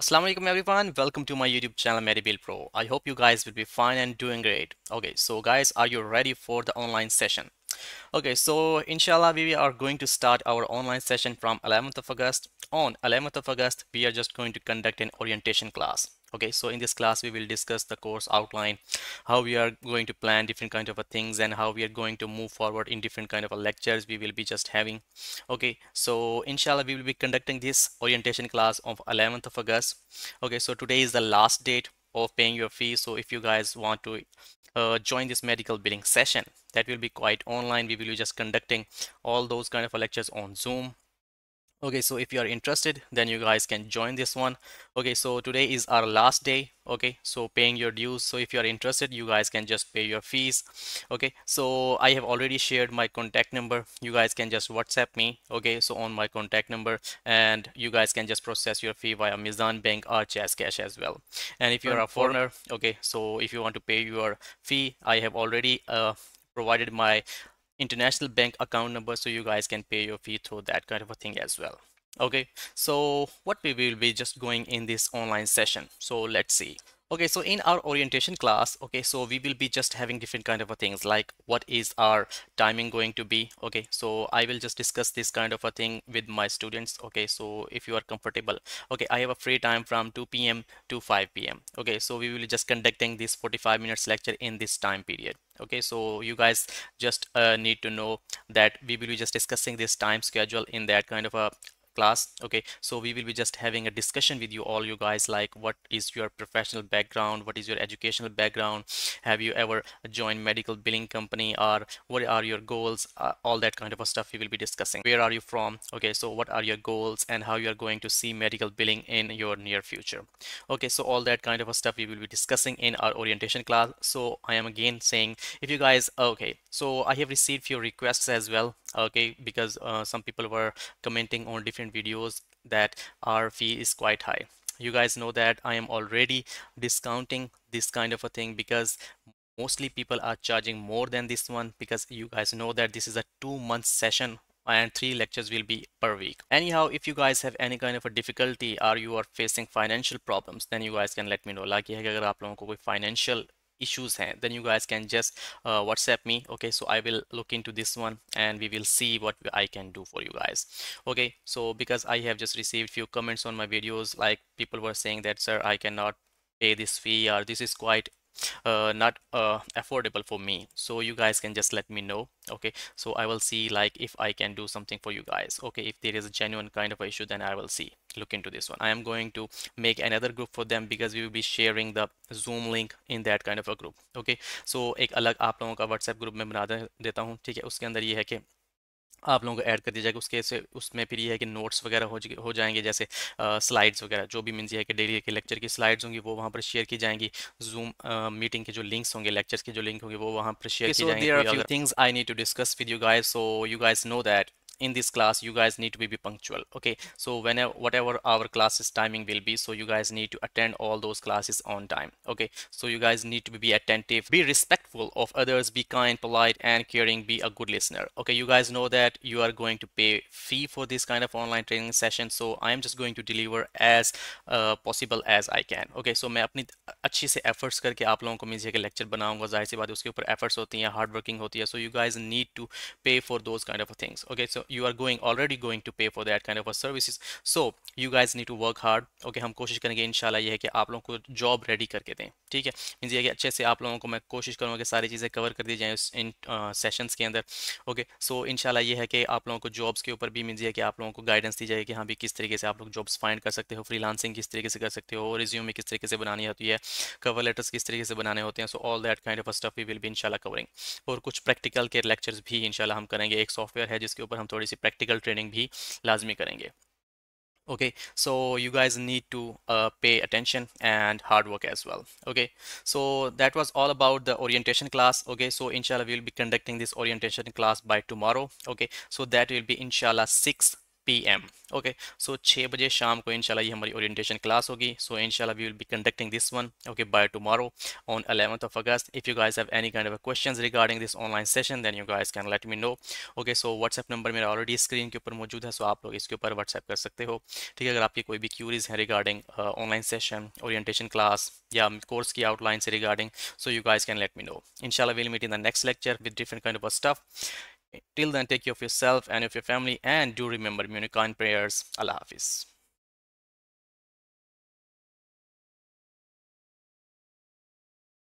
Assalamu alaikum everyone welcome to my youtube channel Medibill pro i hope you guys will be fine and doing great okay so guys are you ready for the online session okay so inshallah we are going to start our online session from 11th of august on 11th of august we are just going to conduct an orientation class okay so in this class we will discuss the course outline how we are going to plan different kind of things and how we are going to move forward in different kind of lectures we will be just having okay so inshallah we will be conducting this orientation class of 11th of august okay so today is the last date of paying your fee so if you guys want to uh, join this medical billing session that will be quite online we will be just conducting all those kind of lectures on zoom okay so if you are interested then you guys can join this one okay so today is our last day okay so paying your dues so if you are interested you guys can just pay your fees okay so i have already shared my contact number you guys can just whatsapp me okay so on my contact number and you guys can just process your fee via mizan bank or chas cash as well and if you are a foreigner okay so if you want to pay your fee i have already uh, provided my international bank account number so you guys can pay your fee through that kind of a thing as well okay so what we will be just going in this online session so let's see Okay, so in our orientation class, okay, so we will be just having different kind of a things like what is our timing going to be? Okay, so I will just discuss this kind of a thing with my students. Okay, so if you are comfortable, okay, I have a free time from 2 p.m. to 5 p.m. Okay, so we will just conducting this 45 minutes lecture in this time period okay so you guys just uh, need to know that we will be just discussing this time schedule in that kind of a class okay so we will be just having a discussion with you all you guys like what is your professional background what is your educational background have you ever joined medical billing company or what are your goals uh, all that kind of stuff we will be discussing where are you from okay so what are your goals and how you are going to see medical billing in your near future okay so all that kind of stuff we will be discussing in our orientation class so i am again saying if you guys okay so i have received few requests as well okay because uh, some people were commenting on different videos that our fee is quite high you guys know that i am already discounting this kind of a thing because mostly people are charging more than this one because you guys know that this is a two month session and three lectures will be per week anyhow if you guys have any kind of a difficulty or you are facing financial problems then you guys can let me know like agar aap logon ko koi financial issues then you guys can just uh, whatsapp me okay so i will look into this one and we will see what i can do for you guys okay so because i have just received few comments on my videos like people were saying that sir i cannot pay this fee or this is quite uh, not uh, affordable for me so you guys can just let me know okay so I will see like if I can do something for you guys okay if there is a genuine kind of issue then I will see look into this one I am going to make another group for them because we will be sharing the zoom link in that kind of a group okay so एक अलग आप लोगों का WhatsApp group में बना देता हूँ ठीक है उसके अंदर ये है कि आप लोगों को ऐड कर दिया जाएगा उसके से उसमें फिर ये है कि नोट्स वगैरह हो हो जाएंगे जैसे स्लाइड्स वगैरह जो भी मीनस ये है कि डेली के लेक्चर की स्लाइड्स होंगी वो वहाँ पर शेयर की जाएंगी जूम मीटिंग के जो लिंक्स होंगे लेक्चर्स के जो लिंक होंगे वो वहाँ पर शेयर की जाएंगी things I need to discuss with you guys so you guys know that in this class you guys need to be, be punctual okay so whenever whatever our classes timing will be so you guys need to attend all those classes on time okay so you guys need to be attentive be respectful of others be kind polite and caring be a good listener okay you guys know that you are going to pay fee for this kind of online training session so i am just going to deliver as uh, possible as i can okay so मैं अपनी अच्छी से efforts करके आप लोगों को lecture ये lecture बनाऊंगा जाहिर सी बात उसके ऊपर एफर्ट्स होती हैं हार्ड वर्किंग होती है you guys need to pay for those kind of things. Okay, so you are going already going to pay for that kind of a services so you guys need to work hard हम कोशिश करेंगे शाला ये है कि आप लोगों को जॉब रेडी करके दें ठीक है मीनस ये कि अच्छे से आप लोगों को मैं कोशिश करूँगा कि सारी चीज़ें कवर कर दी जाएँ इन सेशंस के अंदर ओके सो इनशाला ये है कि आप लोगों को जॉब्स के ऊपर भी मीनस ये कि आप लोगों को गाइडेंस दी जाए कि हाँ भी किस तरीके से आप लोग जॉब्स फाइंड कर सकते हो फ्रीलांसिंग किस तरीके से कर सकते हो रिज्यूमे किस तरीके से बनानी होती है कवर लेटर्स किस तरीके से बनाने होते हैं so all that kind of stuff we will भी इनशाला कवरिंग और कुछ प्रैक्टिकल के लेक्चर्स भी इनशाला हम करेंगे एक सॉफ्टवेयर है जिसके ऊपर हम थोड़ी थोड़ी सी प्रैक्टिकल ट्रेनिंग भी लाजमी करेंगे okay so you guys need to uh, pay attention and hard work as well okay so that was all about the orientation class okay so inshallah we will be conducting this orientation class by tomorrow okay so that will be inshallah 6 PM okay so छः बजे शाम को इन ये हमारी orientation class होगी so इनशाला we will be conducting this one okay bye tomorrow on eleventh of August if you guys have any kind of questions regarding this online session then you guys can let me know okay so WhatsApp number मेरा already screen के ऊपर मौजूद है सो so आप लोग इसके ऊपर WhatsApp कर सकते हो ठीक है अगर आपकी कोई भी क्यूरीज हैं regarding online session orientation class या कोर्स की आउटलाइन से regarding so you guys can let me know इनशाला will meet in the next lecture with different kind of stuff Till then, take care of yourself and of your family and do remember kind prayers. Allah Hafiz.